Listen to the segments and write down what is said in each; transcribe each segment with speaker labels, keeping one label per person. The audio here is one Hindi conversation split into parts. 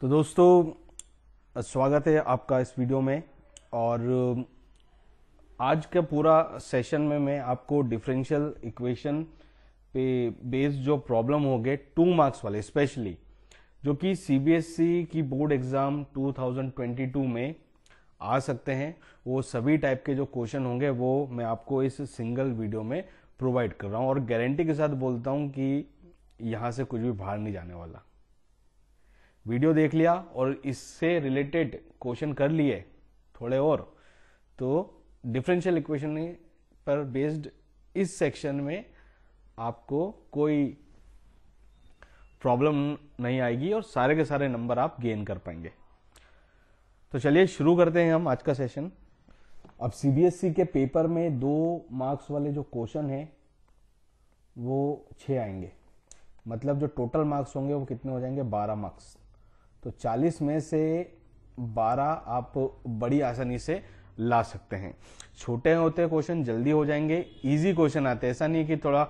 Speaker 1: तो दोस्तों स्वागत है आपका इस वीडियो में और आज का पूरा सेशन में मैं आपको डिफरेंशियल इक्वेशन पे बेस्ड जो प्रॉब्लम होंगे टू मार्क्स वाले स्पेशली जो कि सीबीएसई e की बोर्ड एग्जाम 2022 में आ सकते हैं वो सभी टाइप के जो क्वेश्चन होंगे वो मैं आपको इस सिंगल वीडियो में प्रोवाइड कर रहा हूँ और गारंटी के साथ बोलता हूँ कि यहाँ से कुछ भी बाहर नहीं जाने वाला वीडियो देख लिया और इससे रिलेटेड क्वेश्चन कर लिए थोड़े और तो डिफरेंशियल इक्वेशन पर बेस्ड इस सेक्शन में आपको कोई प्रॉब्लम नहीं आएगी और सारे के सारे नंबर आप गेन कर पाएंगे तो चलिए शुरू करते हैं हम आज का सेशन अब सीबीएसई e के पेपर में दो मार्क्स वाले जो क्वेश्चन है वो छह आएंगे मतलब जो टोटल मार्क्स होंगे वो कितने हो जाएंगे बारह मार्क्स तो 40 में से 12 आप बड़ी आसानी से ला सकते हैं छोटे होते क्वेश्चन जल्दी हो जाएंगे इजी क्वेश्चन आते हैं ऐसा नहीं कि थोड़ा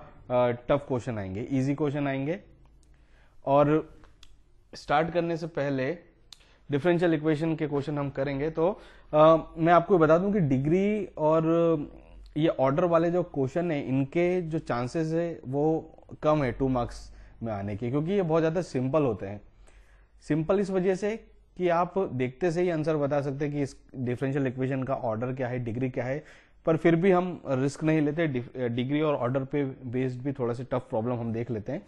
Speaker 1: टफ क्वेश्चन आएंगे इजी क्वेश्चन आएंगे और स्टार्ट करने से पहले डिफरेंशियल इक्वेशन के क्वेश्चन हम करेंगे तो आ, मैं आपको बता दूं कि डिग्री और ये ऑर्डर वाले जो क्वेश्चन है इनके जो चांसेस है वो कम है टू मार्क्स में आने के क्योंकि ये बहुत ज़्यादा सिंपल होते हैं सिंपल इस वजह से कि आप देखते से ही आंसर बता सकते हैं कि इस डिफरेंशियल इक्वेशन का ऑर्डर क्या है डिग्री क्या है पर फिर भी हम रिस्क नहीं लेते डिग्री और ऑर्डर पे बेस्ड भी थोड़ा सा टफ प्रॉब्लम हम देख लेते हैं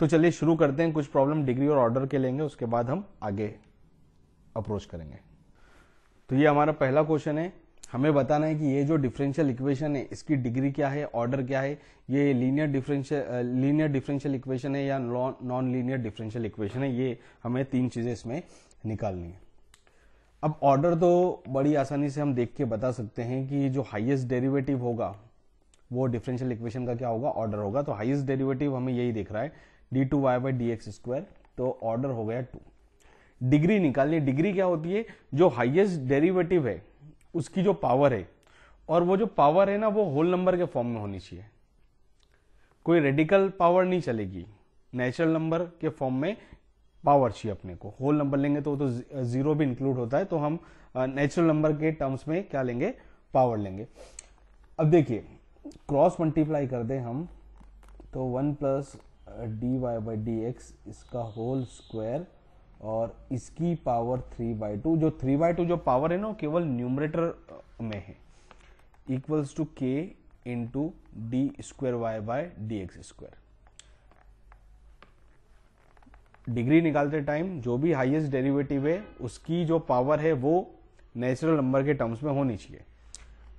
Speaker 1: तो चलिए शुरू करते हैं कुछ प्रॉब्लम डिग्री और ऑर्डर के लेंगे उसके बाद हम आगे अप्रोच करेंगे तो ये हमारा पहला क्वेश्चन है हमें बताना है कि ये जो डिफरेंशियल इक्वेशन है इसकी डिग्री क्या है ऑर्डर क्या है ये linear differential linear differential equation है या नॉन लीनियर डिफरेंशियल इक्वेशन है ये हमें तीन चीजें इसमें निकालनी है अब ऑर्डर तो बड़ी आसानी से हम देख के बता सकते हैं कि जो हाइएस्ट डेरिवेटिव होगा वो डिफरेंशियल इक्वेशन का क्या होगा ऑर्डर होगा तो हाइएस्ट डेरिवेटिव हमें यही देख रहा है D two Y by D x square तो ऑर्डर हो गया टू डिग्री निकालनी डिग्री क्या होती है जो हाइएस्ट डेरिवेटिव है उसकी जो पावर है और वो जो पावर है ना वो होल नंबर के फॉर्म में होनी चाहिए कोई रेडिकल पावर नहीं चलेगी नेचुरल नंबर के फॉर्म में पावर चाहिए अपने को होल नंबर लेंगे तो वो तो जीरो भी इंक्लूड होता है तो हम नेचुरल नंबर के टर्म्स में क्या लेंगे पावर लेंगे अब देखिए क्रॉस मल्टीप्लाई कर दें हम तो one plus D Y by D X इसका होल स्क्वायर और इसकी पावर थ्री बाई टू जो थ्री बाय टू जो पावर है ना केवल न्यूमरेटर में है equals to K into D square Y by D x square degree निकालते टाइम जो भी हाईएस्ट डेरिवेटिव है उसकी जो पावर है वो नेचुरल नंबर के टर्म्स में होनी चाहिए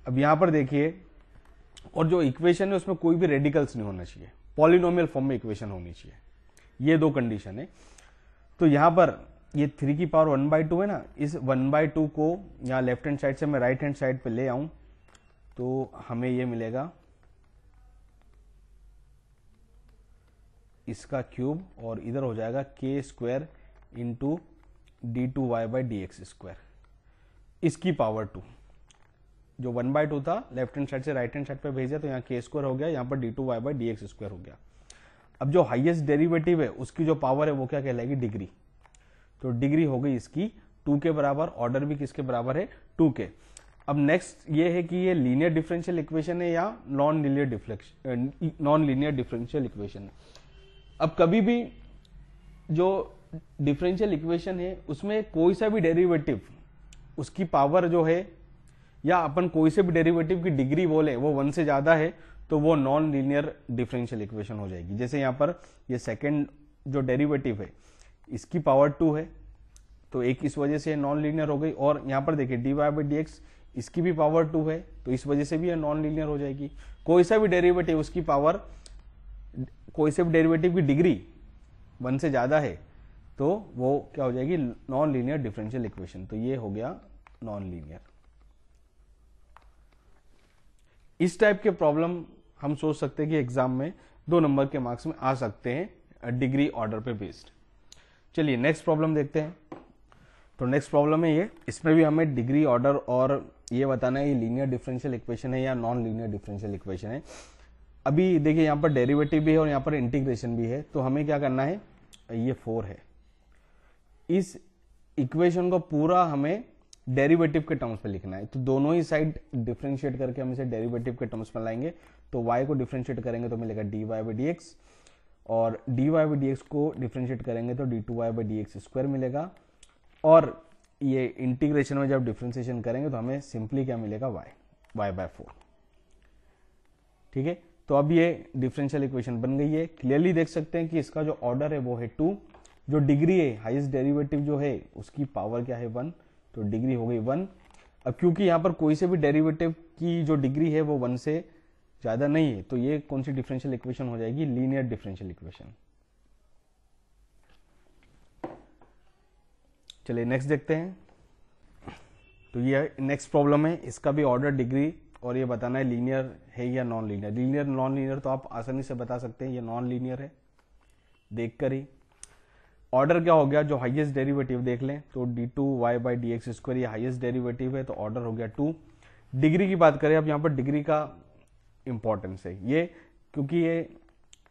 Speaker 1: अब यहां पर देखिए और जो इक्वेशन है उसमें कोई भी रेडिकल्स नहीं होना चाहिए पॉलिनोमियल फॉर्म में इक्वेशन होनी चाहिए ये दो कंडीशन है तो यहाँ पर ये थ्री की पावर वन बाई टू है ना इस वन बाई टू को यहाँ लेफ्ट हैंड साइड से मैं राइट हैंड साइड पे ले आऊं तो हमें ये मिलेगा इसका क्यूब और इधर हो जाएगा K square into D two Y by D x square इसकी पावर टू जो वन बाई टू था लेफ्ट हैंड साइड से राइट हैंड साइड पे भेजा तो यहाँ के स्क्वायर हो गया यहाँ पर D two Y by D x square हो गया अब जो हाईएस्ट डेरिवेटिव है उसकी जो पावर है वो क्या कहलाएगी डिग्री तो डिग्री हो गई इसकी टू के बराबर ऑर्डर भी किसके बराबर है टू के अब नेक्स्ट ये है कि ये लीनियर डिफरेंशियल इक्वेशन है या non linear non linear differential equation है अब कभी भी जो डिफरेंशियल इक्वेशन है उसमें कोई सा भी डेरिवेटिव उसकी पावर जो है या अपन कोई से भी डेरिवेटिव की डिग्री बोले वो वन से ज्यादा है तो वो नॉन लीनियर डिफरेंशियल इक्वेशन हो जाएगी जैसे यहां पर ये सेकंड जो डेरिवेटिव है इसकी पावर टू है तो एक इस वजह से नॉन लीनियर हो गई और यहां पर देखिए डी वाई बाई इसकी भी पावर टू है तो इस वजह से भी यह नॉन लीनियर हो जाएगी कोई सा भी डेरिवेटिव उसकी पावर कोई से भी डेरिवेटिव की डिग्री वन से ज्यादा है तो वो क्या हो जाएगी नॉन लीनियर डिफरेंशियल इक्वेशन तो ये हो गया नॉन लीनियर इस टाइप के प्रॉब्लम हम सोच सकते हैं कि एग्जाम में दो नंबर के मार्क्स में आ सकते हैं डिग्री ऑर्डर पे बेस्ड चलिए नेक्स्ट प्रॉब्लम देखते हैं तो नेक्स्ट प्रॉब्लम है ये इसमें भी हमें डिग्री ऑर्डर और ये बताना है ये लीनियर डिफरेंशियल इक्वेशन है या नॉन लीनियर डिफरेंशियल इक्वेशन है अभी देखिए यहाँ पर डेरिवेटिव भी है और यहाँ पर इंटीग्रेशन भी है तो हमें क्या करना है ये फोर है इस इक्वेशन को पूरा हमें डेरिवेटिव के टर्म्स पर लिखना है तो दोनों ही साइड डिफ्रेंशिएट करके हम इसे डेरिवेटिव के टर्म्स पर लाएंगे तो y को डिफ्रेंशिएट करेंगे तो मिलेगा D Y by D x और डी वाई बाई डी को डिफ्रेंशिएट करेंगे तो D two Y by D x square मिलेगा और ये इंटीग्रेशन में जब डिफ्रेंशिएशन करेंगे तो हमें सिंपली क्या मिलेगा y y बाय फोर ठीक है तो अब ये डिफरेंशियल इक्वेशन बन गई है क्लियरली देख सकते हैं कि इसका जो ऑर्डर है वो है टू जो डिग्री है हाईएस्ट डेरिवेटिव जो है उसकी पावर क्या है वन तो डिग्री हो गई वन अब क्योंकि यहाँ पर कोई से भी डेरिवेटिव की जो डिग्री है वो वन से ज्यादा नहीं है तो ये कौन सी डिफरेंशियल इक्वेशन हो जाएगी लीनियर डिफरेंशियल इक्वेशन चलिए नेक्स्ट देखते हैं तो ये नेक्स्ट प्रॉब्लम है इसका भी ऑर्डर डिग्री और ये बताना है लीनियर है या non linear linear non linear तो आप आसानी से बता सकते हैं ये नॉन लीनियर है देख कर ही ऑर्डर क्या हो गया जो हाईएस्ट डेरिवेटिव देख लें तो D two Y by D x square ये हाईएस्ट डेरिवेटिव है तो ऑर्डर हो गया टू डिग्री की बात करें अब यहाँ पर डिग्री का इम्पॉर्टेंस है ये क्योंकि ये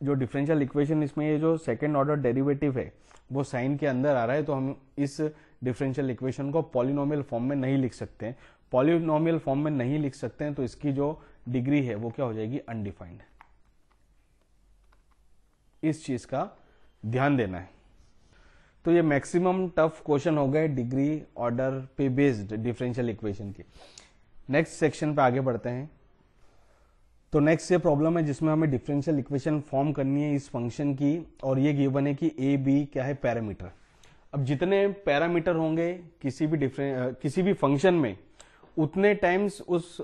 Speaker 1: जो डिफरेंशियल इक्वेशन इसमें ये जो सेकेंड ऑर्डर डेरिवेटिव है वो साइन के अंदर आ रहा है तो हम इस डिफरेंशियल इक्वेशन को पॉलिनोमियल फॉर्म में नहीं लिख सकते हैं पॉलिनोमियल फॉर्म में नहीं लिख सकते हैं तो इसकी जो डिग्री है वो क्या हो जाएगी अनडिफाइंड इस चीज का ध्यान देना है तो ये मैक्सिमम टफ क्वेश्चन हो गए डिग्री ऑर्डर पे बेस्ड डिफरेंशियल इक्वेशन के नेक्स्ट सेक्शन पे आगे बढ़ते हैं तो नेक्स्ट ये प्रॉब्लम है जिसमें हमें डिफरेंशियल इक्वेशन फॉर्म करनी है इस फंक्शन की और ये गिवन है कि ए बी क्या है पैरामीटर अब जितने पैरामीटर होंगे किसी भी डिफरें किसी भी फंक्शन में उतने टाइम्स उस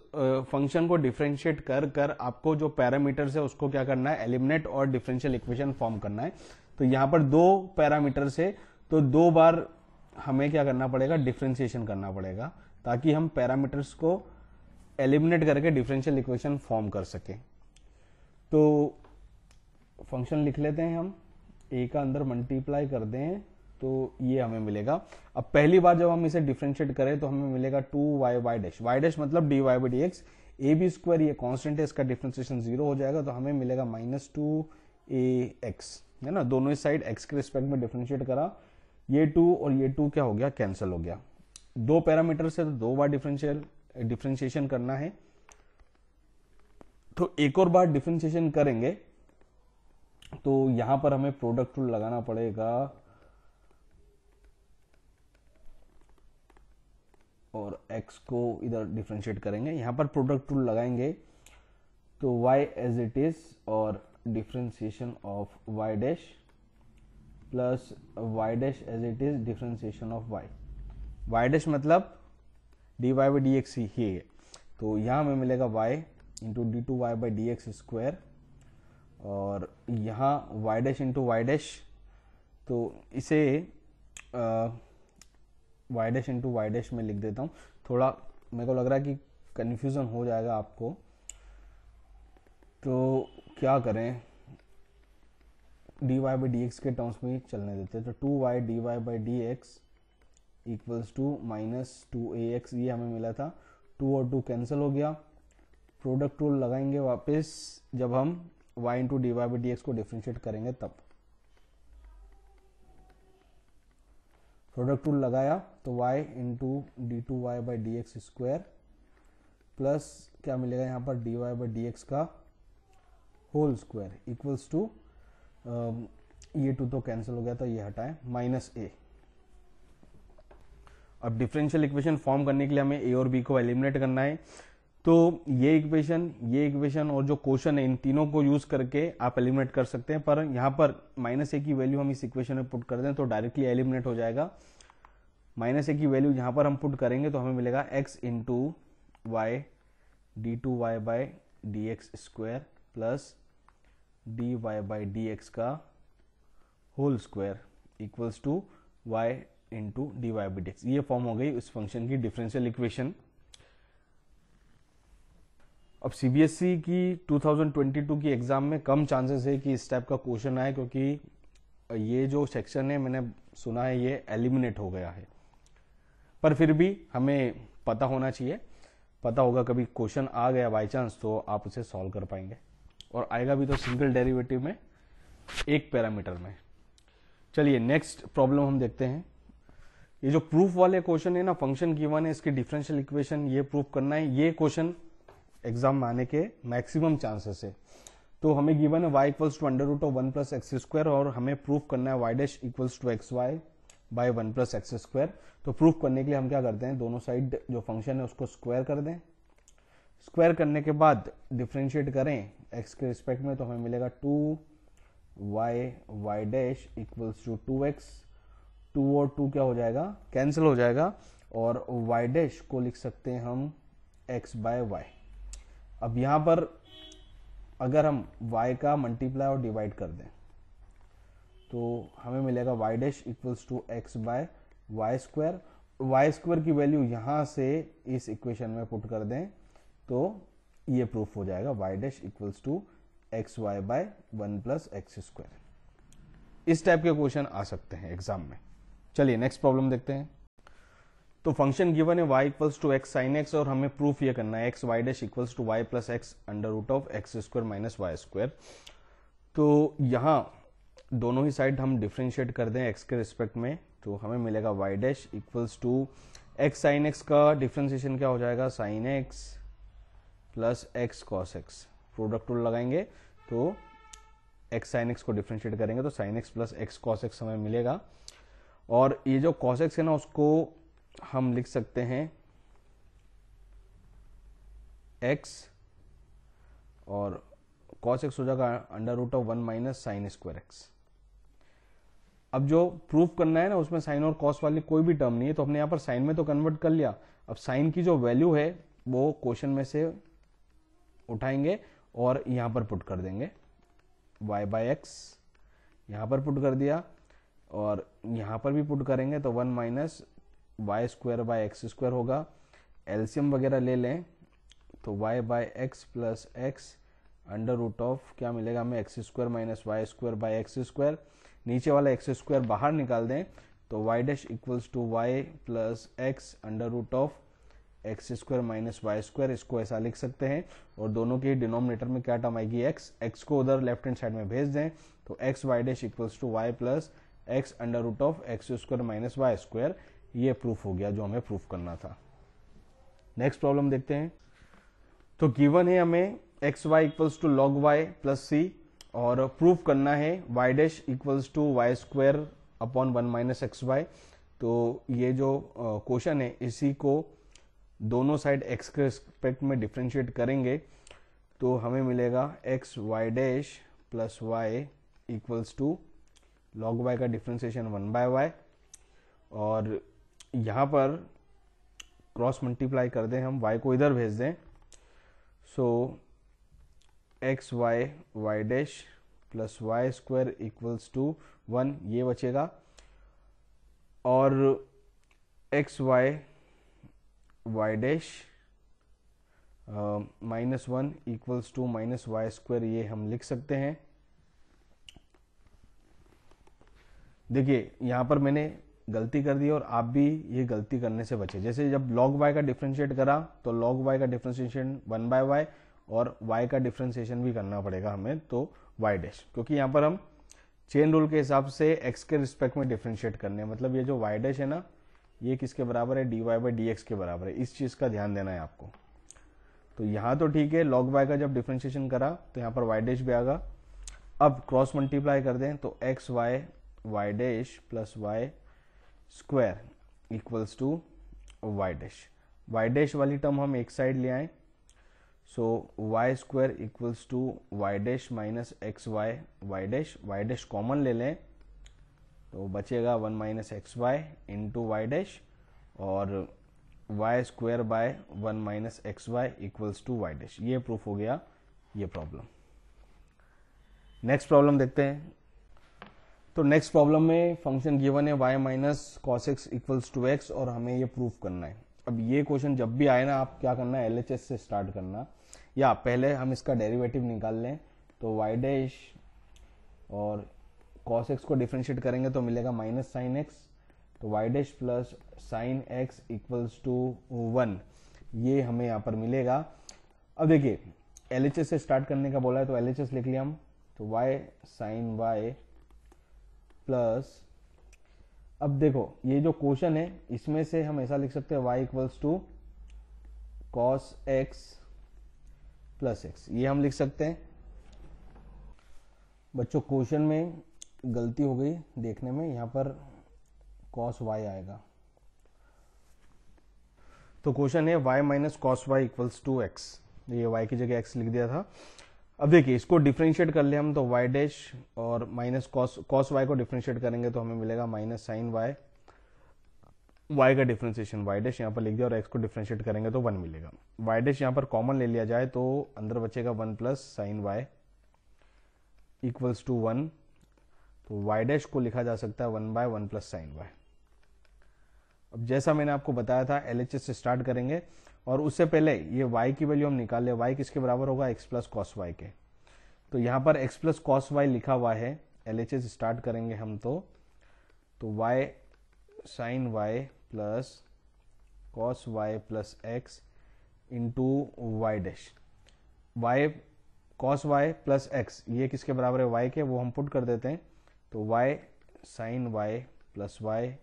Speaker 1: फंक्शन को डिफ्रेंशिएट कर कर आपको जो पैरामीटर्स है उसको क्या करना है एलिमिनेट और डिफरेंशियल इक्वेशन फॉर्म करना है तो यहाँ पर दो पैरामीटर से तो दो बार हमें क्या करना पड़ेगा डिफ्रेंशिएशन करना पड़ेगा ताकि हम पैरामीटर्स को एलिमिनेट करके डिफरेंशियल इक्वेशन फॉर्म कर सके तो फंक्शन लिख लेते हैं हम ए का अंदर मल्टीप्लाई कर दें तो ये हमें मिलेगा अब पहली बार जब हम इसे डिफ्रेंशिएट करें तो हमें मिलेगा two y y dash y dash मतलब d Y by D x a b square ये कांस्टेंट है इसका डिफ्रेंशिएशन जीरो हो जाएगा तो हमें मिलेगा माइनस टू ए एक्स है ना दोनों ही साइड एक्स के रिस्पेक्ट में डिफ्रेंशिएट करा ये टू और ये टू क्या हो गया कैंसिल हो गया दो पैरामीटर से तो दो बार डिफरेंशियल डिफ्रेंशिएशन करना है तो एक और बार डिफ्रेंशिएशन करेंगे तो यहां पर हमें प्रोडक्ट रूल लगाना पड़ेगा और x को इधर डिफ्रेंशिएट करेंगे यहां पर प्रोडक्ट रूल लगाएंगे तो y एज इट इज और differentiation of y dash plus y dash as it is differentiation of y y dash मतलब d Y by D x ही है तो यहाँ में मिलेगा y into D two Y by D x square और यहाँ y dash into y dash तो इसे y dash into y dash में लिख देता हूँ थोड़ा मेरे को लग रहा है कि कन्फ्यूज़न हो जाएगा आपको तो क्या करें d Y by D x के टर्म्स में चलने देते हैं तो two y d Y by D x equals to minus two a x ये हमें मिला था टू और टू कैंसिल हो गया प्रोडक्ट रूल लगाएंगे वापस जब हम y into d y d x को डिफ्रेंशिएट करेंगे तब प्रोडक्ट रूल लगाया तो y into D two Y by D x square plus क्या मिलेगा यहाँ पर d Y by D x का होल स्क्वायर इक्वल्स टू ये टू तो कैंसिल हो गया तो ये हटाएं माइनस ए अब डिफरेंशियल इक्वेशन फॉर्म करने के लिए हमें ए और बी को एलिमिनेट करना है तो ये इक्वेशन ये इक्वेशन और जो क्वेश्चन है इन तीनों को यूज करके आप एलिमिनेट कर सकते हैं पर यहाँ पर माइनस ए की वैल्यू हम इस इक्वेशन में पुट कर दें तो डायरेक्टली एलिमिनेट हो जाएगा माइनस ए की वैल्यू यहाँ पर हम पुट करेंगे तो हमें मिलेगा x into y d two Y by D x square plus D Y by D x का whole square equals to y into d Y by d ये फॉर्म हो गई उस फंक्शन की डिफरेंशियल इक्वेशन अब सीबीएसई e की 2022 की एग्जाम में कम चांसेस है कि इस टाइप का क्वेश्चन आए क्योंकि ये जो सेक्शन है मैंने सुना है ये एलिमिनेट हो गया है पर फिर भी हमें पता होना चाहिए पता होगा कभी क्वेश्चन आ गया बाई चांस तो आप उसे सॉल्व कर पाएंगे और आएगा भी तो सिंगल डेरिवेटिव में एक पैरामीटर में चलिए नेक्स्ट प्रॉब्लम हम देखते हैं ये जो प्रूफ वाले क्वेश्चन है ना फंक्शन गिवन है इसकी डिफरेंशियल इक्वेशन ये प्रूफ करना है ये क्वेश्चन एग्जाम में आने के मैक्सिमम चांसेस है तो हमें गिवन है y equals to under root of one plus x square और हमें प्रूफ करना है y dash equals to x y by one plus x square तो प्रूफ करने के लिए हम क्या करते हैं दोनों साइड जो फंक्शन है उसको स्क्वायर कर दें स्क्वायर करने के बाद डिफ्रेंशिएट करें एक्स के रिस्पेक्ट में तो हमें मिलेगा two y y dash equals to two x two और टू क्या हो जाएगा कैंसिल हो जाएगा और वाई डैश को लिख सकते हैं हम एक्स बाय वाई अब यहां पर अगर हम y का मल्टीप्लाई और डिवाइड कर दें तो हमें मिलेगा y dash equals to x by y square y square की वैल्यू यहां से इस इक्वेशन में पुट कर दें तो ये प्रूफ हो जाएगा y dash equals to x y by one plus x square इस टाइप के क्वेश्चन आ सकते हैं एग्जाम में चलिए नेक्स्ट प्रॉब्लम देखते हैं तो फंक्शन गिवन है y equals to x sine x और हमें प्रूफ ये करना है x y dash equals to y plus x under root of x square minus y square तो यहाँ दोनों ही साइड हम डिफ्रेंशिएट कर दें एक्स के रिस्पेक्ट में तो हमें मिलेगा y dash equals to x sine x का डिफ्रेंसिएशन क्या हो जाएगा sine x plus x cos x product rule लगाएंगे तो एक्स साइन एक्स को डिफ्रेंशिएट करेंगे तो sine x plus x cos x हमें मिलेगा और ये जो कॉसेक्स है ना उसको हम लिख सकते हैं एक्स और कॉस एक्स हो जाएगा under root of one minus sine square x अब जो प्रूफ करना है ना उसमें साइन और कॉस वाली कोई भी टर्म नहीं है तो हमने यहाँ पर साइन में तो कन्वर्ट कर लिया अब साइन की जो वैल्यू है वो क्वेश्चन में से उठाएंगे और यहाँ पर पुट कर देंगे वाई बाय एक्स यहाँ पर पुट कर दिया और यहाँ पर भी पुट करेंगे तो one minus y square by x square होगा एल्सियम वगैरह ले लें तो y by x plus x under root of क्या मिलेगा हमें x square minus y square by x square नीचे वाला एक्स स्क्वायर बाहर निकाल दें तो y dash equals to y plus x under root of x square minus y square इसको ऐसा लिख सकते हैं और दोनों के डिनोमिनेटर में क्या टर्म आएगी एक्स एक्स को उधर लेफ्ट हैंड साइड में भेज दें तो x y dash equals to y plus x under root of x square minus y square ये प्रूफ हो गया जो हमें प्रूफ करना था नेक्स्ट प्रॉब्लम देखते हैं तो गिवन है हमें x y equals to log y plus c और प्रूफ करना है y dash equals to y square upon one minus x y तो ये जो क्वेश्चन है इसी को दोनों साइड एक्स के रिस्पेक्ट में डिफ्रेंशिएट करेंगे तो हमें मिलेगा x y dash plus y equals to log y का डिफ्रेंसिएशन वन बाय वाई और यहाँ पर क्रॉस मल्टीप्लाई कर दें हम वाई को इधर भेज दें so x y y dash plus y square equals to one ये बचेगा और x y y dash minus one equals to minus y square ये हम लिख सकते हैं देखिए यहाँ पर मैंने गलती कर दी और आप भी ये गलती करने से बचे जैसे जब log y का डिफ्रेंशिएट करा तो log y का डिफ्रेंशिएशन वन बाय वाई और y का डिफ्रेंशिएशन भी करना पड़ेगा हमें तो y डैश क्योंकि यहाँ पर हम चेन रूल के हिसाब से x के रिस्पेक्ट में डिफ्रेंशिएट करने हैं मतलब ये जो y डैश है ना ये किसके बराबर है dy y by D x के बराबर है इस चीज़ का ध्यान देना है आपको तो यहाँ तो ठीक है log y का जब डिफ्रेंशिएशन करा तो यहाँ पर y डैश भी आएगा अब क्रॉस मल्टीप्लाई कर दें तो x y y dash plus y square equals to y dash y dash वाली टर्म हम एक साइड ले आए so y square equals to y dash minus x y y dash y dash common ले लें तो बचेगा one minus x y into y dash और y square by one minus x y equals to y dash ये प्रूफ हो गया ये प्रॉब्लम नेक्स्ट प्रॉब्लम देखते हैं तो नेक्स्ट प्रॉब्लम में फंक्शन गिवन है y minus cos x equals to x और हमें ये प्रूफ करना है अब ये क्वेश्चन जब भी आए ना आप क्या करना है एल से स्टार्ट करना या पहले हम इसका डेरिवेटिव निकाल लें तो वाई डैश और कॉस एक्स को डिफ्रेंशिएट करेंगे तो मिलेगा माइनस साइन एक्स तो y dash plus sine x equals to one ये हमें यहाँ पर मिलेगा अब देखिए एल से स्टार्ट करने का बोला है तो एल लिख लिया हम तो वाई साइन वाई प्लस अब देखो ये जो क्वेश्चन है इसमें से हम ऐसा लिख सकते हैं y equals to cos x plus x ये हम लिख सकते हैं बच्चों क्वेश्चन में गलती हो गई देखने में यहाँ पर कॉस वाई आएगा तो क्वेश्चन है y minus cos y equals to x ये वाई की जगह एक्स लिख दिया था अब देखिए इसको डिफ्रेंशिएट कर ले हम तो वाई डैश और माइनस कॉस कॉस वाई को डिफ्रेंशिएट करेंगे तो हमें मिलेगा माइनस साइन वाई वाई का डिफ्रेंशिएशन वाई डैश यहाँ पर लिख दिया और एक्स को डिफ्रेंशिएट करेंगे तो वन मिलेगा वाई डैश यहाँ पर कॉमन ले लिया जाए तो अंदर बचेगा one plus sine y equals to one तो वाई डैश को लिखा जा सकता है one by one plus sine y अब जैसा मैंने आपको बताया था एल से स्टार्ट करेंगे और उससे पहले ये y की वैल्यू हम निकाल लें y किसके बराबर होगा x प्लस कॉस वाई के तो यहाँ पर x प्लस कॉस वाई लिखा हुआ है एल स्टार्ट करेंगे हम तो तो y sine y plus cos y plus x into y dash y cos y plus x ये किसके बराबर है वाई के वो हम पुट कर देते हैं तो y sine y plus y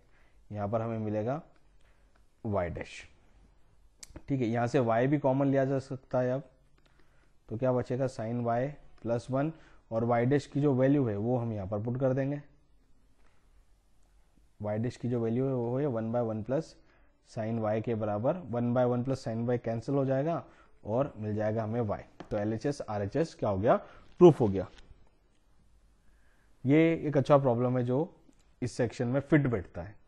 Speaker 1: यहाँ पर हमें मिलेगा वाई डैश ठीक है यहाँ से y भी कॉमन लिया जा सकता है अब तो क्या बचेगा साइन y प्लस वन और y डैश की जो वैल्यू है वो हम यहाँ पर पुट कर देंगे y डैश की जो वैल्यू है वो है one by one plus sine y के बराबर one by one plus sine y cancel हो जाएगा और मिल जाएगा हमें वाई तो L H S R H S क्या हो गया प्रूफ हो गया ये एक अच्छा प्रॉब्लम है जो इस सेक्शन में फिट बैठता है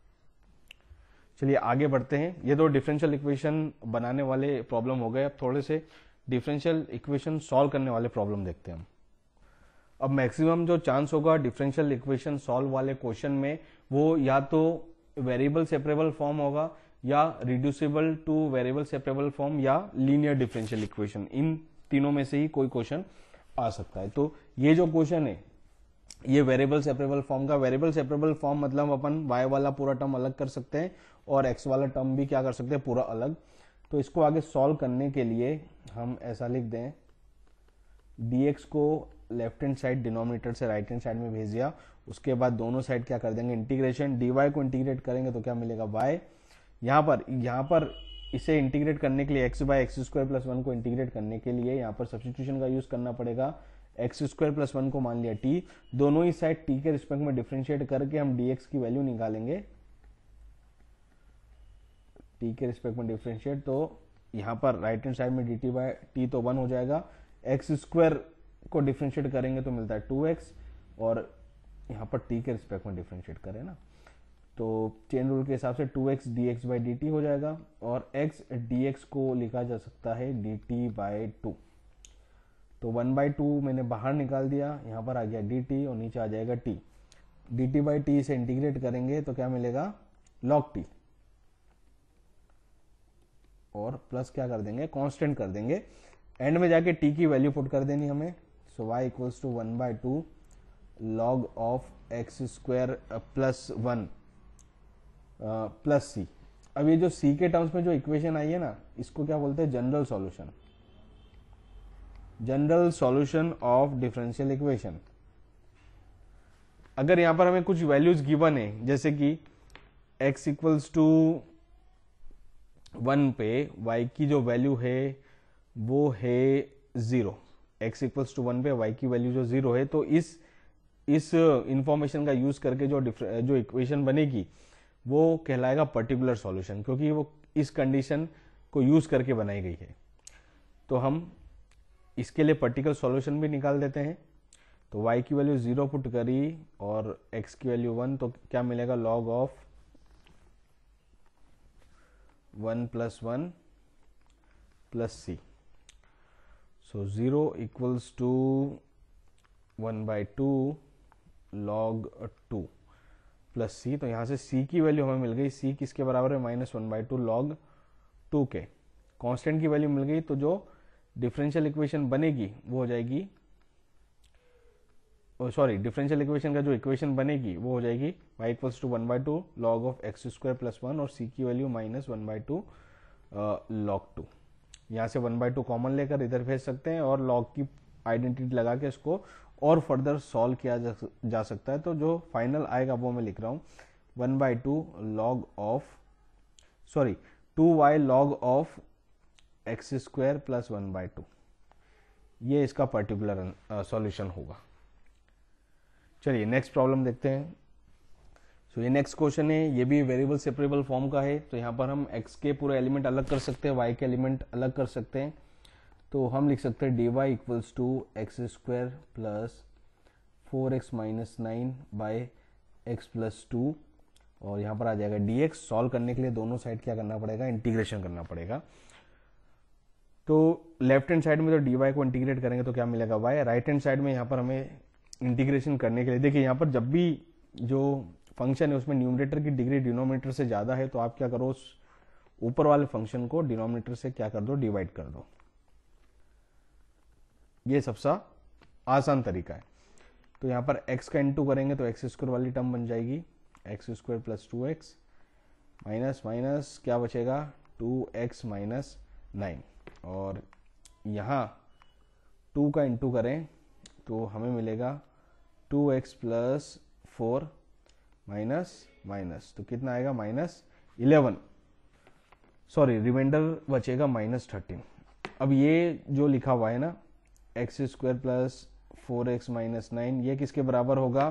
Speaker 1: चलिए आगे बढ़ते हैं ये दो डिफरेंशियल इक्वेशन बनाने वाले प्रॉब्लम हो गए अब थोड़े से डिफरेंशियल इक्वेशन सॉल्व करने वाले प्रॉब्लम देखते हैं हम अब मैक्सिमम जो चांस होगा डिफरेंशियल इक्वेशन सॉल्व वाले क्वेश्चन में वो या तो वेरिएबल सेपरेबल फॉर्म होगा या reducible to variable separable form या लीनियर डिफरेंशियल इक्वेशन इन तीनों में से ही कोई क्वेश्चन आ सकता है तो ये जो क्वेश्चन है ये वेरिएबल सेपरेबल फॉर्म का वेरिएबल सेपरेबल फॉर्म मतलब अपन वाई वाला पूरा टर्म अलग कर सकते हैं और एक्स वाला टर्म भी क्या कर सकते हैं पूरा अलग तो इसको आगे सॉल्व करने के लिए हम ऐसा लिख दें dx को लेफ्ट हैंड साइड डिनोमिनेटर से राइट हैंड साइड में भेज दिया उसके बाद दोनों साइड क्या कर देंगे इंटीग्रेशन dy को इंटीग्रेट करेंगे तो क्या मिलेगा y यहाँ पर यहाँ पर इसे इंटीग्रेट करने के लिए x by x square plus one को इंटीग्रेट करने के लिए यहाँ पर सब्सटीट्यूशन का यूज करना पड़ेगा एक्स स्क्वायर प्लस वन को मान लिया t दोनों ही साइड t के रिस्पेक्ट में डिफ्रेंशिएट करके हम dx की वैल्यू निकालेंगे टी के रिस्पेक्ट में डिफ्रेंशिएट तो यहाँ पर राइट हैंड साइड में डी टी बाई टी तो वन हो जाएगा एक्स स्क्वायर को डिफ्रेंशिएट करेंगे तो मिलता है टू एक्स और यहाँ पर टी के रिस्पेक्ट में डिफ्रेंशिएट करें ना तो चेन रूल के हिसाब से two x d x by d t हो जाएगा और एक्स डी एक्स को लिखा जा सकता है डी टी बाई टू तो वन बाई टू मैंने बाहर निकाल दिया यहाँ पर आ गया डी टी और नीचे आ जाएगा t d t by t से इंटीग्रेट करेंगे तो क्या मिलेगा लॉग टी और प्लस क्या कर देंगे कांस्टेंट कर देंगे एंड में जाके टी की वैल्यू पुट कर देनी हमें so y equals to one by two log of x square plus one plus c अब ये जो सी के टर्म्स में जो इक्वेशन आई है ना इसको क्या बोलते हैं general solution general solution of differential equation अगर यहाँ पर हमें कुछ वैल्यूज गिवन है जैसे कि एक्स इक्वल्स टू वन पे y की जो वैल्यू है वो है zero x equals to one पे y की वैल्यू जो ज़ीरो है तो इस इस इंफॉर्मेशन का यूज करके जो जो इक्वेशन बनेगी वो कहलाएगा पर्टिकुलर सॉल्यूशन क्योंकि वो इस कंडीशन को यूज करके बनाई गई है तो हम इसके लिए पर्टिकुलर सॉल्यूशन भी निकाल देते हैं तो y की वैल्यू जीरो पुट करी और x की वैल्यू वन तो क्या मिलेगा log of one plus one plus c so zero equals to one by two log two plus c तो यहां से सी की वैल्यू हमें मिल गई सी किसके बराबर है minus one by two log two के कांस्टेंट की वैल्यू मिल गई तो जो डिफरेंशियल इक्वेशन बनेगी वो हो जाएगी सॉरी डिफरेंशियल इक्वेशन का जो इक्वेशन बनेगी वो हो जाएगी Y equals to one by two log of x square plus one और सी की value minus one by two log two यहाँ से वन बाई टू कॉमन लेकर इधर भेज सकते हैं और लॉग की आइडेंटिटी लगा के इसको और फर्दर सॉल्व किया जा, सकता है तो जो फाइनल आएगा वो मैं लिख रहा हूँ one by two log of sorry two y log of x square plus one by two ये इसका पर्टिकुलर सॉल्यूशन uh, होगा चलिए नेक्स्ट प्रॉब्लम देखते हैं सो so, ये नेक्स्ट क्वेश्चन है ये भी वेरिएबल सेपरेबल फॉर्म का है तो यहाँ पर हम एक्स के पूरा एलिमेंट अलग कर सकते हैं वाई के एलिमेंट अलग कर सकते हैं तो हम लिख सकते हैं d y equals to x square plus four x minus nine by x plus two और यहाँ पर आ जाएगा डी एक्स सॉल्व करने के लिए दोनों साइड क्या करना पड़ेगा इंटीग्रेशन करना पड़ेगा तो लेफ्ट हैंड साइड में तो डी को इंटीग्रेट करेंगे तो क्या मिलेगा वाई राइट हैंड साइड में यहाँ पर हमें इंटीग्रेशन करने के लिए देखिए यहाँ पर जब भी जो फंक्शन है उसमें न्यूमरेटर की डिग्री डिनोमिनेटर से ज़्यादा है तो आप क्या करो उस ऊपर वाले फंक्शन को डिनोमिनेटर से क्या कर दो डिवाइड कर दो ये सबसे आसान तरीका है तो यहाँ पर x का इंटू करेंगे तो एक्स स्क्वायर वाली टर्म बन जाएगी x square plus two x minus minus क्या बचेगा टू एक्स माइनस नाइन और यहाँ टू का इंटू करें तो हमें मिलेगा two x plus four minus minus तो कितना आएगा माइनस इलेवन सॉरी रिमाइंडर बचेगा माइनस थर्टीन अब ये जो लिखा हुआ है ना x square plus four x minus nine ये किसके बराबर होगा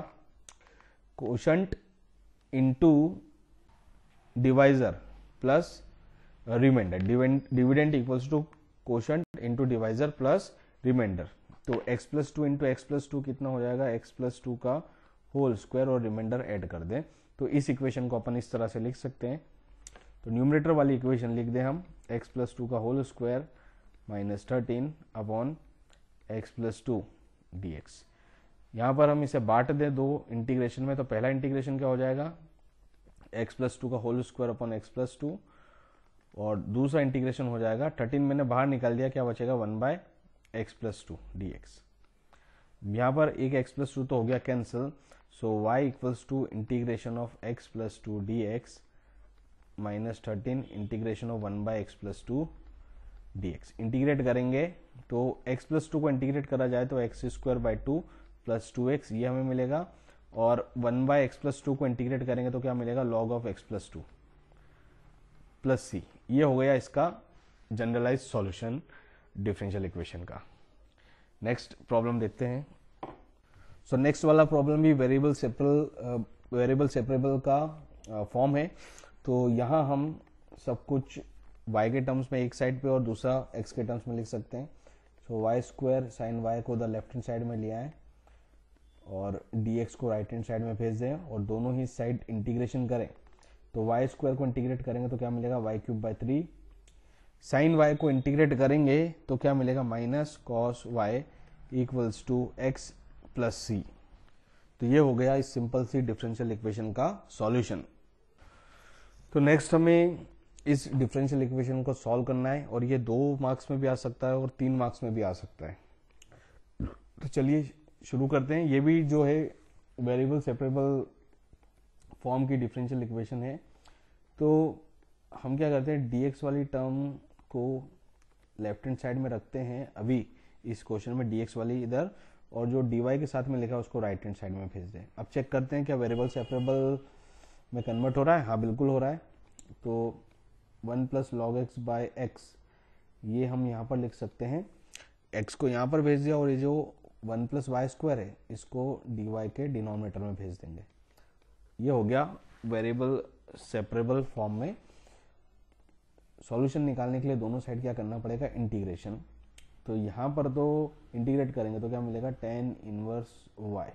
Speaker 1: quotient into divisor plus remainder dividend equals to quotient into divisor plus remainder तो x plus two into x plus two कितना हो जाएगा x प्लस टू का होल स्क्वायर और रिमाइंडर ऐड कर दें तो इस इक्वेशन को अपन इस तरह से लिख सकते हैं तो न्यूमरेटर वाली इक्वेशन लिख दें हम x प्लस टू का whole square minus thirteen upon x plus two d x यहाँ पर हम इसे बांट दें दो इंटीग्रेशन में तो पहला इंटीग्रेशन क्या हो जाएगा एक्स प्लस टू का whole square upon x plus two और दूसरा इंटीग्रेशन हो जाएगा थर्टीन मैंने बाहर निकाल दिया क्या बचेगा one by x plus two d x यहाँ पर एक एक्स प्लस टू तो हो गया cancel so y equals to integration of x plus two d x minus thirteen integration of one by x plus two d x integrate करेंगे तो एक्स प्लस टू को इंटीग्रेट करा जाए तो x square by two plus two x ये हमें मिलेगा और one by x plus two को इंटीग्रेट करेंगे तो क्या मिलेगा log of x plus two plus c ये हो गया इसका जनरलाइज सॉल्यूशन डिफरेंशियल इक्वेशन का नेक्स्ट प्रॉब्लम देखते हैं सो so, नेक्स्ट वाला प्रॉब्लम भी वेरिएबल सेपरेबल वेरिएबल सेपरेबल का फॉर्म uh, है तो यहाँ हम सब कुछ y के टर्म्स में एक साइड पे और दूसरा x के टर्म्स में लिख सकते हैं so y square sine y को द लेफ्ट हैंड साइड में लिया है और dx को राइट हैंड साइड में भेज दें और दोनों ही साइड इंटीग्रेशन करें तो वाई स्क्वायर को इंटीग्रेट करेंगे तो क्या मिलेगा y cube by three sine y को इंटीग्रेट करेंगे तो क्या मिलेगा minus cos y equals to x plus c तो ये हो गया इस सिंपल सी डिफरेंशियल इक्वेशन का सॉल्यूशन तो नेक्स्ट हमें इस डिफरेंशियल इक्वेशन को सॉल्व करना है और ये दो मार्क्स में भी आ सकता है और तीन मार्क्स में भी आ सकता है तो चलिए शुरू करते हैं ये भी जो है वेरिएबल सेपरेबल फॉर्म की डिफरेंशियल इक्वेशन है तो हम क्या करते हैं डीएक्स वाली टर्म को लेफ्ट हैंड साइड में रखते हैं अभी इस क्वेश्चन में dx वाली इधर और जो dy के साथ में लिखा है उसको राइट हैंड साइड में भेज दें अब चेक करते हैं क्या वेरिएबल सेपरेबल में कन्वर्ट हो रहा है हाँ बिल्कुल हो रहा है तो one plus log x by x ये हम यहाँ पर लिख सकते हैं एक्स को यहाँ पर भेज दिया और ये जो वन प्लस वाई स्क्वायर है इसको डी वाई के डिनोमिनेटर में भेज देंगे ये हो गया वेरिएबल सेपरेबल फॉर्म में सॉल्यूशन निकालने के लिए दोनों साइड क्या करना पड़ेगा इंटीग्रेशन तो यहाँ पर तो इंटीग्रेट करेंगे तो क्या मिलेगा टेन इनवर्स वाई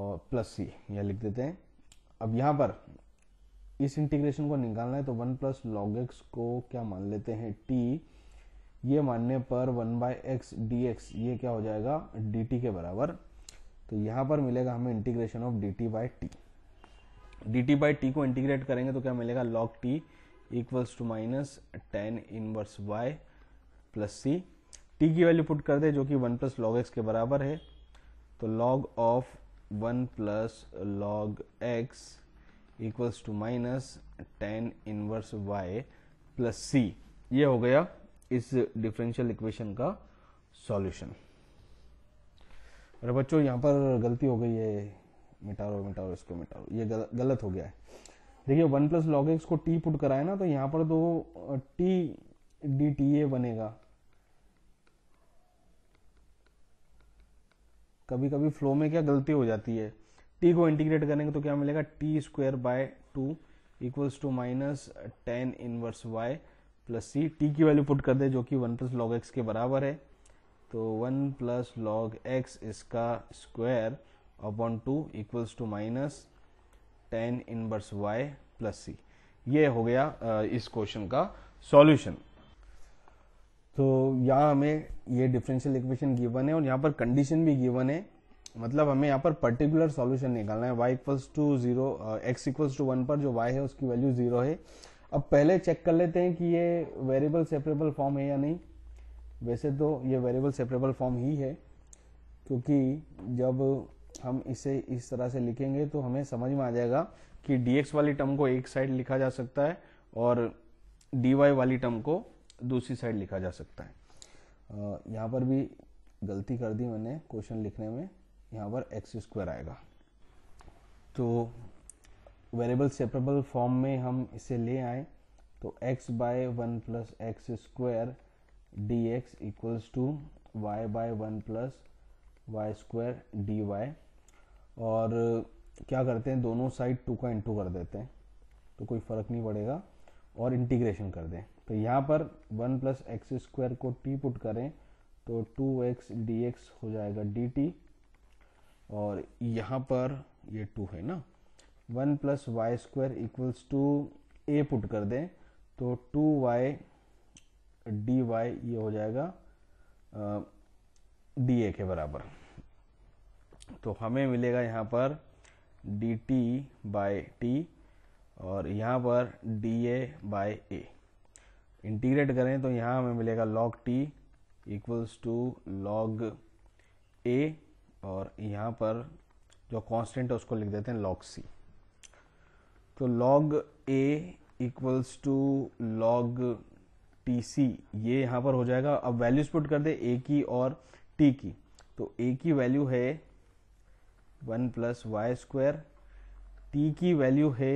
Speaker 1: और प्लस सी यह लिख देते हैं अब यहाँ पर इस इंटीग्रेशन को निकालना है तो वन प्लस लॉग एक्स को क्या मान लेते हैं टी ये मानने पर one by x d x ये क्या हो जाएगा डी टी के बराबर तो यहाँ पर मिलेगा हमें integration of d t by t d t by t को इंटीग्रेट करेंगे तो क्या मिलेगा log t equals to minus tan inverse y plus c t की वैल्यू पुट कर दे जो कि वन प्लस लॉग एक्स के बराबर है तो log of one plus log x equals to minus tan inverse y plus c ये हो गया इस डिफरेंशियल इक्वेशन का सॉल्यूशन अरे बच्चों यहाँ पर गलती हो गई है मिटाओ मिटाओ इसको मिटाओ ये गल, गलत हो गया है देखिए वन प्लस लॉग एक्स को टी पुट कराए ना तो यहां पर तो टी डी टी ए बनेगा कभी कभी फ्लो में क्या गलती हो जाती है टी को इंटीग्रेट करेंगे तो क्या मिलेगा t square by two equals to minus tan inverse y plus c t की वैल्यू पुट कर दे जो कि वन प्लस लॉग एक्स के बराबर है तो वन प्लस लॉग एक्स इसका square upon two equals to minus tan inverse y plus c ये हो गया इस क्वेश्चन का सॉल्यूशन तो यहाँ हमें ये डिफरेंशियल इक्वेशन गिवन है और यहाँ पर कंडीशन भी गिवन है मतलब हमें यहाँ पर पर्टिकुलर सॉल्यूशन निकालना है y equals to zero x equals to one पर जो y है उसकी वैल्यू जीरो है अब पहले चेक कर लेते हैं कि ये वेरिएबल सेपरेबल फॉर्म है या नहीं वैसे तो ये वेरिएबल सेपरेबल फॉर्म ही है क्योंकि जब हम इसे इस तरह से लिखेंगे तो हमें समझ में आ जाएगा कि dx वाली टर्म को एक साइड लिखा जा सकता है और dy वाली टर्म को दूसरी साइड लिखा जा सकता है यहाँ पर भी गलती कर दी मैंने क्वेश्चन लिखने में यहाँ पर एक्स स्क्वायर आएगा तो वेरिएबल सेपरेबल फॉर्म में हम इसे ले आए तो x by one plus x square d x equals to y by one plus y square d y और क्या करते हैं दोनों साइड टू का इंटू कर देते हैं तो कोई फर्क नहीं पड़ेगा और इंटीग्रेशन कर दें तो यहाँ पर वन प्लस एक्स स्क्वायर को टी पुट करें तो टू एक्स डी एक्स हो जाएगा डी टी और यहाँ पर ये टू है ना one plus y square equals to a put कर दें तो टू वाई डी वाई ये हो जाएगा डी ए के बराबर तो हमें मिलेगा यहाँ पर डी टी बाई टी और यहाँ पर d a by a integrate करें तो यहाँ हमें मिलेगा log t equals to log a और यहाँ पर जो कांस्टेंट है उसको लिख देते हैं लॉग सी तो log a equals to log t c ये यहाँ पर हो जाएगा अब वैल्यूज पुट कर दे ए की और टी की तो ए की वैल्यू है one plus y square t की वैल्यू है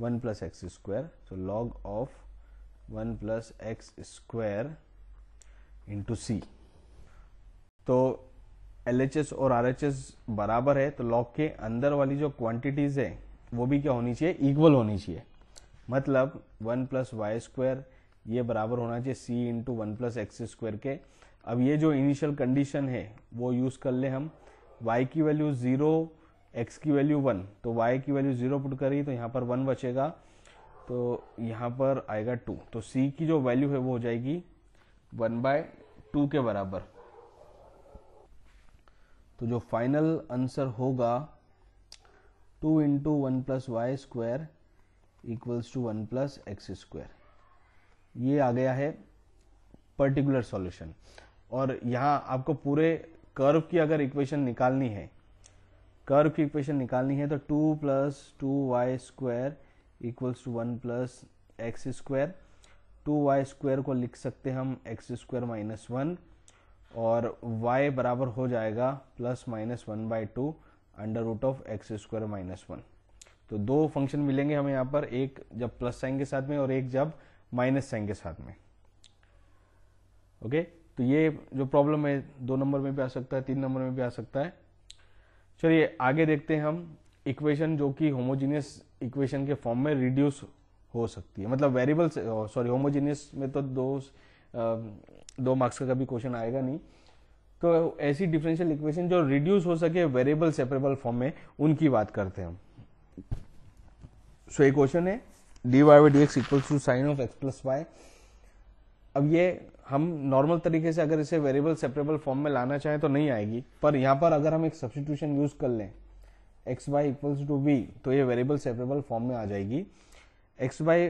Speaker 1: one plus x square so log of one plus x square into c तो एल और आर बराबर है तो लॉग के अंदर वाली जो क्वांटिटीज है वो भी क्या होनी चाहिए इक्वल होनी चाहिए मतलब वन प्लस वाई स्क्वायर ये बराबर होना चाहिए c into one plus x square के अब ये जो इनिशियल कंडीशन है वो यूज कर ले हम y की वैल्यू जीरो x की वैल्यू वन तो y की वैल्यू जीरो पुट करी तो यहाँ पर वन बचेगा तो यहाँ पर आएगा टू तो c की जो वैल्यू है वो हो जाएगी वन बाय टू के बराबर तो जो फाइनल आंसर होगा two into one plus y square equals to one plus x square ये आ गया है पर्टिकुलर सॉल्यूशन और यहाँ आपको पूरे कर्व की अगर इक्वेशन निकालनी है कर्व की इक्वेशन निकालनी है तो two plus two y square equals to one plus x square two y square को लिख सकते हम एक्स स्क्वायर माइनस वन और y बराबर हो जाएगा plus minus one by two under root of x square minus one तो दो फंक्शन मिलेंगे हमें यहाँ पर एक जब प्लस साइन के साथ में और एक जब माइनस साइन के साथ में ओके okay? तो ये जो प्रॉब्लम है दो नंबर में भी आ सकता है तीन नंबर में भी आ सकता है चलिए आगे देखते हैं हम इक्वेशन जो कि होमोजीनियस इक्वेशन के फॉर्म में रिड्यूस हो सकती है मतलब वेरिएबल्स सॉरी होमोजीनियस में तो दो दो मार्क्स का कभी क्वेश्चन आएगा नहीं तो ऐसी डिफरेंशियल इक्वेशन जो रिड्यूस हो सके वेरिएबल सेपरेबल फॉर्म में उनकी बात करते हैं हम सो ये क्वेश्चन है d y d x equals to sine of x plus y अब ये हम नॉर्मल तरीके से अगर इसे वेरिएबल सेपरेबल फॉर्म में लाना चाहें तो नहीं आएगी पर यहाँ पर अगर हम एक सब्सटीट्यूशन यूज कर लें x y equals to v तो ये वेरिएबल सेपरेबल फॉर्म में आ जाएगी x y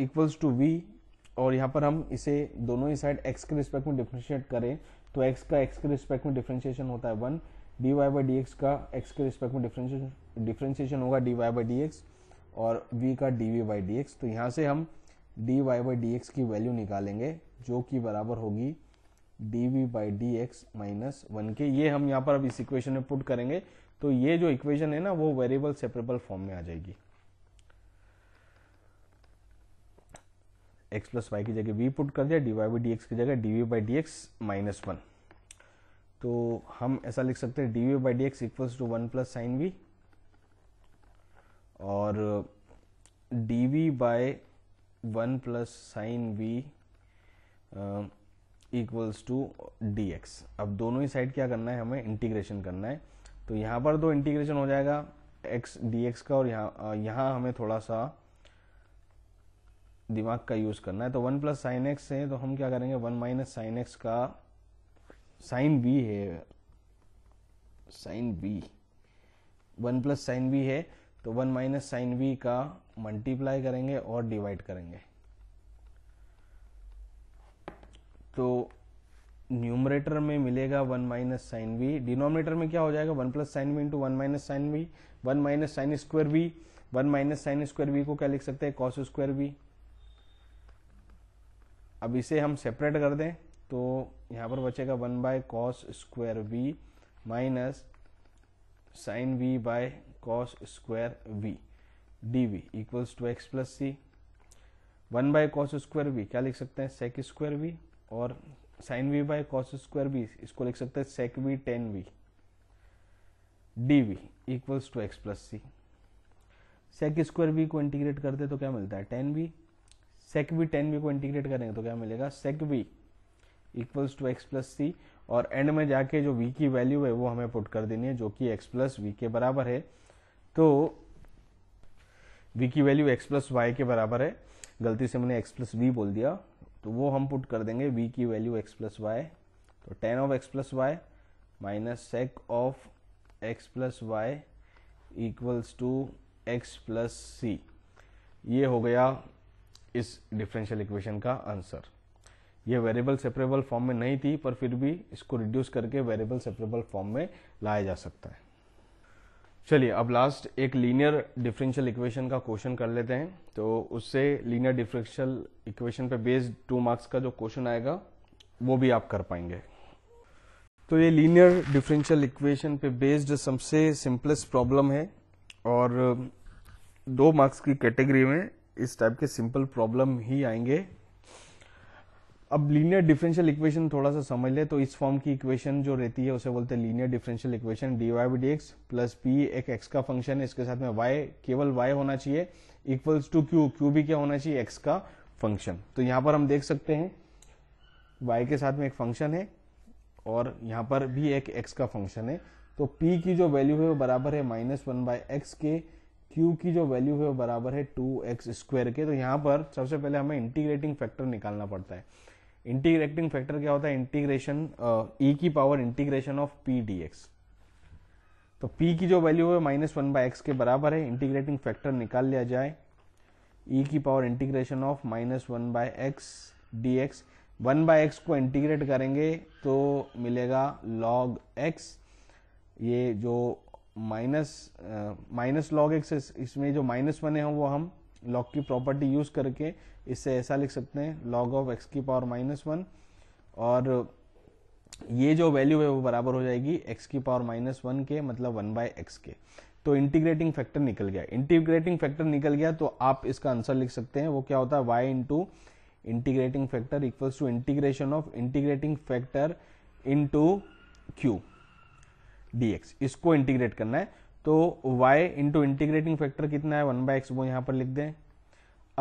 Speaker 1: equals to v और यहाँ पर हम इसे दोनों ही साइड एक्स के रिस्पेक्ट में डिफ्रेंशिएट करें तो एक्स का एक्स के रिस्पेक्ट में डिफ्रेंशिएशन होता है one d Y by D x का एक्स के रिस्पेक्ट में डिफ्रेंशिएशन डिफ्रेंशिएशन होगा d Y by D x और वी का d v by D x तो यहाँ से हम d Y by D x की वैल्यू निकालेंगे जो कि बराबर होगी d v by D x minus one के ये हम यहाँ पर अब इस इक्वेशन में पुट करेंगे तो ये जो इक्वेशन है ना वो वेरिएबल सेपरेबल फॉर्म में आ जाएगी एक्स प्लस वाई की जगह वी पुट कर दिया d Y by D x की जगह d v by D x minus one तो हम ऐसा लिख सकते हैं d v by D x equals to one plus sine v और d v by one plus sine v equals to d x अब दोनों ही साइड क्या करना है हमें इंटीग्रेशन करना है तो यहाँ पर तो इंटीग्रेशन हो जाएगा एक्स डी एक्स का और यहाँ यहाँ हमें थोड़ा सा दिमाग का यूज करना है तो वन प्लस साइन एक्स है तो हम क्या करेंगे वन माइनस साइन एक्स का साइन बी है sine b one plus sine b है तो वन माइनस साइन वी का मल्टीप्लाई करेंगे और डिवाइड करेंगे तो न्यूमरेटर में मिलेगा one minus sine v denominator में क्या हो जाएगा one plus sine v into one minus sine v one minus sine square v one minus sine square v को क्या लिख सकते हैं कॉस स्क्वायर वी अब इसे हम सेपरेट कर दें तो यहाँ पर बचेगा one by cos square v minus sine v by cos square v dv equals to x plus c one by cos square v क्या लिख सकते हैं सेक स्क्वायर वी और sine v by cos square v इसको लिख सकते हैं sec v tan v d v equals to x plus c sec square v को इंटीग्रेट करते तो क्या मिलता है tan v sec v tan v को इंटीग्रेट करेंगे तो क्या मिलेगा sec v equals to x plus c और एंड में जाके जो वी की वैल्यू है वो हमें पुट कर देनी है जो कि एक्स प्लस वी के बराबर है तो v की वैल्यू x प्लस वाई के बराबर है गलती से मैंने x प्लस वी बोल दिया तो वो हम पुट कर देंगे v की वैल्यू x प्लस वाई तो tan of x plus y minus sec of x plus y equals to x plus c ये हो गया इस डिफरेंशियल इक्वेशन का आंसर ये वेरिएबल सेपरेबल फॉर्म में नहीं थी पर फिर भी इसको रिड्यूस करके वेरिएबल सेपरेबल फॉर्म में लाया जा सकता है चलिए अब लास्ट एक लीनियर डिफरेंशियल इक्वेशन का क्वेश्चन कर लेते हैं तो उससे लीनियर डिफरेंशियल इक्वेशन पे बेस्ड टू मार्क्स का जो क्वेश्चन आएगा वो भी आप कर पाएंगे तो ये लीनियर डिफरेंशियल इक्वेशन पे बेस्ड सबसे सिंपलेस्ट प्रॉब्लम है और दो मार्क्स की कैटेगरी में इस टाइप के सिंपल प्रॉब्लम ही आएंगे अब लीनियर डिफरेंशियल इक्वेशन थोड़ा सा समझ ले तो इस फॉर्म की इक्वेशन जो रहती है उसे बोलते हैं linear differential equation d y d x plus p एक एक्स का फंक्शन है इसके साथ में वाई केवल वाई होना चाहिए इक्वल्स टू क्यू क्यू भी क्या होना चाहिए एक्स का फंक्शन तो यहां पर हम देख सकते हैं वाई के साथ में एक फंक्शन है और यहां पर भी एक एक्स का फंक्शन है तो पी की जो वैल्यू है वो बराबर है माइनस वन बाय एक्स के क्यू की जो वैल्यू है वो बराबर है टू एक्स स्क्वायर के तो यहाँ पर सबसे पहले हमें इंटीग्रेटिंग फैक्टर निकालना पड़ता है इंटीग्रेटिंग फैक्टर क्या होता है इंटीग्रेशन ई e की power integration of p d x तो p की जो वैल्यू है माइनस वन बाई एक्स के बराबर है इंटीग्रेटिंग फैक्टर निकाल लिया जाए e की power integration of minus one by x d x one by x को इंटीग्रेट करेंगे तो मिलेगा लॉग x ये जो माइनस माइनस लॉग एक्स इसमें जो माइनस वन है वो हम लॉग की प्रॉपर्टी यूज करके इससे ऐसा लिख सकते हैं लॉग ऑफ एक्स की पावर माइनस वन और ये जो वैल्यू है वो बराबर हो जाएगी एक्स की पावर माइनस वन के मतलब वन बाय एक्स के तो इंटीग्रेटिंग फैक्टर निकल गया इंटीग्रेटिंग फैक्टर निकल गया तो आप इसका आंसर लिख सकते हैं वो क्या होता है y into integrating factor equals to integration of integrating factor into q dx इसको इंटीग्रेट करना है तो y इंटू इंटीग्रेटिंग फैक्टर कितना है वन बाय एक्स वो यहाँ पर लिख दें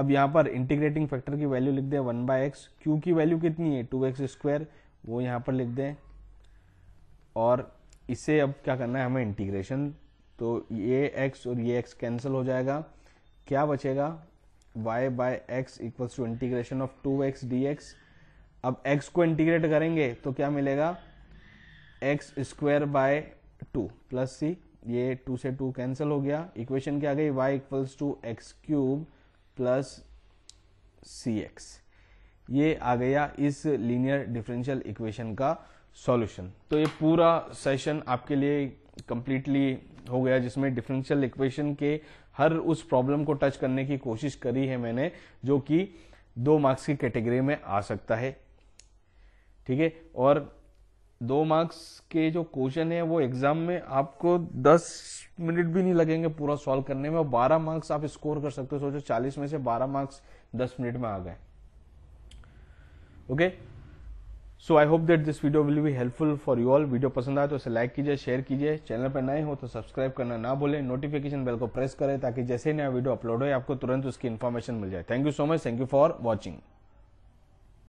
Speaker 1: अब यहाँ पर इंटीग्रेटिंग फैक्टर की वैल्यू लिख दें वन बाय एक्स क्यू की वैल्यू कितनी है टू एक्स स्क्वायर वो यहाँ पर लिख दें और इसे अब क्या करना है हमें इंटीग्रेशन तो ये एक्स और ये एक्स कैंसिल हो जाएगा क्या बचेगा y by x equals to integration of two x d x अब एक्स को इंटीग्रेट करेंगे तो क्या मिलेगा x square by two plus c ये टू से टू कैंसिल हो गया इक्वेशन क्या आ गई y equals to x cube plus c x ये आ गया इस लीनियर डिफरेंशियल इक्वेशन का सॉल्यूशन तो ये पूरा सेशन आपके लिए कंप्लीटली हो गया जिसमें डिफरेंशियल इक्वेशन के हर उस प्रॉब्लम को टच करने की कोशिश करी है मैंने जो कि दो मार्क्स की कैटेगरी में आ सकता है ठीक है और दो मार्क्स के जो क्वेश्चन है वो एग्जाम में आपको दस मिनट भी नहीं लगेंगे पूरा सॉल्व करने में और बारह मार्क्स आप स्कोर कर सकते हो सोचो चालीस में से बारह मार्क्स दस मिनट में आ गए okay so I hope that this video will be helpful for you all video पसंद आए तो इसे लाइक कीजिए शेयर कीजिए चैनल पर नए हो तो सब्सक्राइब करना ना भूलें नोटिफिकेशन बेल को प्रेस करें ताकि जैसे ही नया वीडियो अपलोड हो आपको तुरंत उसकी इन्फॉर्मेशन मिल जाए thank you so much thank you for watching